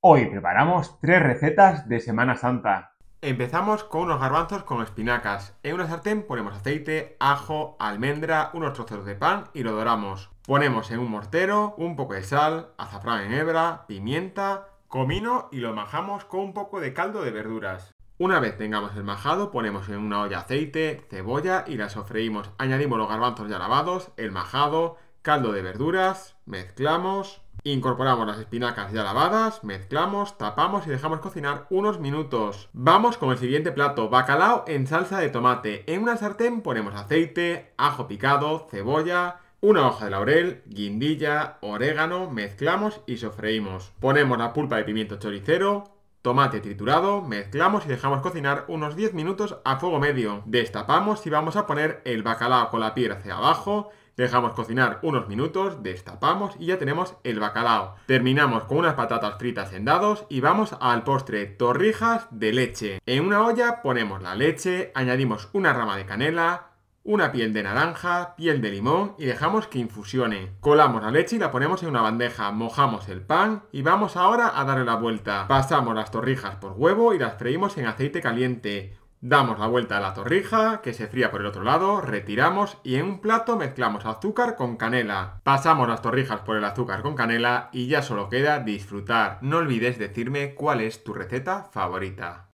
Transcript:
Hoy preparamos tres recetas de Semana Santa. Empezamos con unos garbanzos con espinacas. En una sartén ponemos aceite, ajo, almendra, unos trozos de pan y lo doramos. Ponemos en un mortero un poco de sal, azafrán en hebra, pimienta, comino y lo majamos con un poco de caldo de verduras. Una vez tengamos el majado, ponemos en una olla aceite, cebolla y la sofreímos. Añadimos los garbanzos ya lavados, el majado, caldo de verduras, mezclamos Incorporamos las espinacas ya lavadas, mezclamos, tapamos y dejamos cocinar unos minutos. Vamos con el siguiente plato, bacalao en salsa de tomate. En una sartén ponemos aceite, ajo picado, cebolla, una hoja de laurel, guindilla, orégano, mezclamos y sofreímos. Ponemos la pulpa de pimiento choricero, tomate triturado, mezclamos y dejamos cocinar unos 10 minutos a fuego medio. Destapamos y vamos a poner el bacalao con la piel hacia abajo Dejamos cocinar unos minutos, destapamos y ya tenemos el bacalao. Terminamos con unas patatas fritas en dados y vamos al postre, torrijas de leche. En una olla ponemos la leche, añadimos una rama de canela, una piel de naranja, piel de limón y dejamos que infusione. Colamos la leche y la ponemos en una bandeja, mojamos el pan y vamos ahora a darle la vuelta. Pasamos las torrijas por huevo y las freímos en aceite caliente. Damos la vuelta a la torrija, que se fría por el otro lado, retiramos y en un plato mezclamos azúcar con canela. Pasamos las torrijas por el azúcar con canela y ya solo queda disfrutar. No olvides decirme cuál es tu receta favorita.